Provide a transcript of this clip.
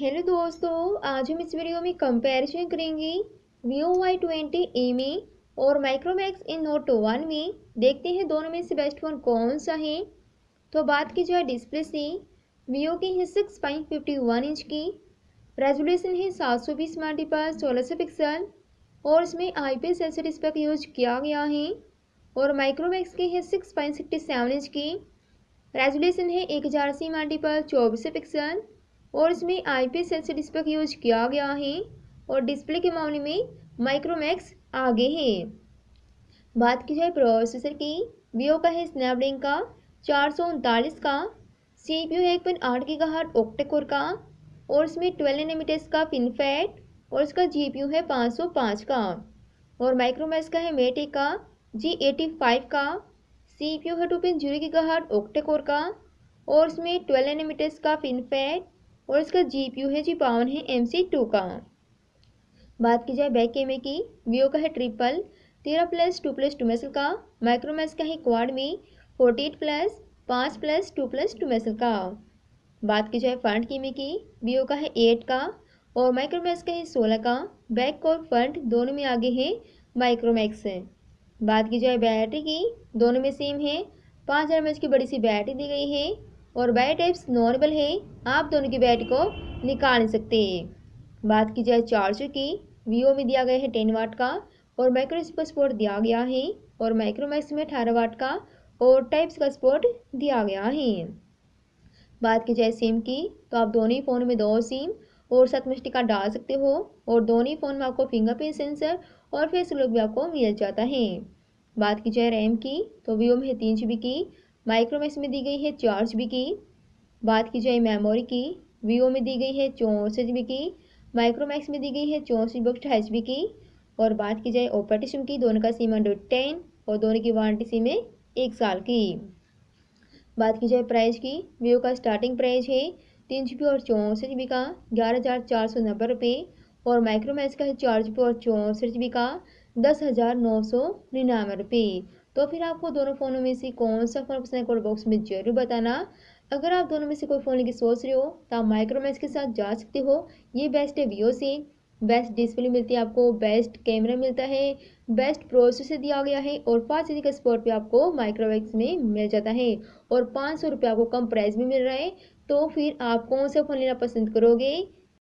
hello दोस्तों आज हम इस वीडियो में कंपैरिजन करेंगे वीओ वाई ट्वेंटी ए में और माइक्रोमैक्स इन नोट वन में देखते हैं दोनों में से बेस्ट फोन कौन सा है तो बात की जाए डिस्प्ले से वीओ की है six point fifty one inch की रेजोल्यूशन है सात सौ बीस पर सोलह सौ पिक्सल और इसमें आई पी सेंसर इस यूज किया गया है और माइक्रोमैक्स की है six point sixty seven inch की रेजोल्यूशन है एक हज़ार अस्सी पर चौबीस पिक्सल और इसमें आई पी एस डिस्प्ले का यूज किया गया है और डिस्प्ले के मामले में माइक्रोमैक्स आगे है बात की जाए प्रोसेसर की वीओ का है स्नैपड्रैगन का चार सौ उनतालीस का सी पी यू है एक पॉइंट आठ की गाहट ओक्टेकोर का और इसमें ट्वेल्व एनमीटर्स का पिनफेट और इसका जी पी यू है पाँच सौ पाँच का और माइक्रोमैक्स का है मेटे का जी एटी फाइव का सी पी यू है टू पॉइंट जीरो की हार्ट ऑक्टेकोर का और इसमें ट्वेल्व एनमीटर्स का पिनफेट और इसका जी पी यू है जी पावन है एम सी टू का बात की जाए बैक कैमरे की वीओ का है ट्रिपल तेरह प्लस टू प्लस टू मेसल का माइक्रोमैक्स का है क्वाड में फोर्टी एट प्लस पाँच प्लस टू प्लस टू मेसल का बात की जाए फ्रंट कीमे की वीओ का है एट का और माइक्रोमैक्स का है सोलह का बैक और फ्रंट दोनों में आगे है माइक्रोमैक्स बात की जाए बैटरी की दोनों में सेम है पाँच हज़ार एम की बड़ी सी बैटरी दी गई है और बाई टाइप्स नॉर्मल है आप दोनों की बैट को निकाल सकते हैं बात की जाए चार्जर की वीओ में दिया गया है टेन वाट का और माइक्रो का स्पोर्ट दिया गया है और माइक्रोमैक्स में अठारह वाट का और टाइप्स का स्पोर्ट दिया गया है बात की जाए सिम की तो आप दोनों ही फ़ोन में दो सिम और साथ में डाल सकते हो और दोनों ही फ़ोन में आपको फिंगरप्रिंट सेंसर और फेस लुक भी आपको मिल जाता है बात की जाए रैम की तो वीओ में है तीन जी की माइक्रोमैक्स में दी गई है चार जी की बात की जाए मेमोरी की वीवो में दी गई है चौंसठ जी की माइक्रोमैक्स में दी गई है चौंसठ बक्ट बी की और बात की जाए ओपेटिशियम की दोनों का सीमा हंड्रेड टेन और दोनों की वारंटी सीमें एक साल की बात की जाए प्राइस की वीवो का स्टार्टिंग प्राइस है तीन जी और चौंसठ जी का ग्यारह हज़ार चार सौ नब्बे रुपये और माइक्रोमैक्स का है चार जी और चौंसठ जी का दस हज़ार नौ सौ निन्यानवे रुपये तो फिर आपको दोनों फ़ोनों में से कौन सा फ़ोन पसंद है कमेंट बॉक्स में जरूर बताना अगर आप दोनों में से कोई फ़ोन लेके सोच रहे हो तो आप माइक्रोमैक्स के साथ जा सकते हो ये बेस्ट है वीओ से बेस्ट डिस्प्ले मिलती है आपको बेस्ट कैमरा मिलता है बेस्ट प्रोसेसर दिया गया है और पाँच हज़ार का स्पोर्ट भी आपको माइक्रोवैक्स में मिल जाता है और पाँच सौ रुपये आपको कम प्राइस में मिल रहा है तो फिर आप कौन सा फ़ोन लेना पसंद करोगे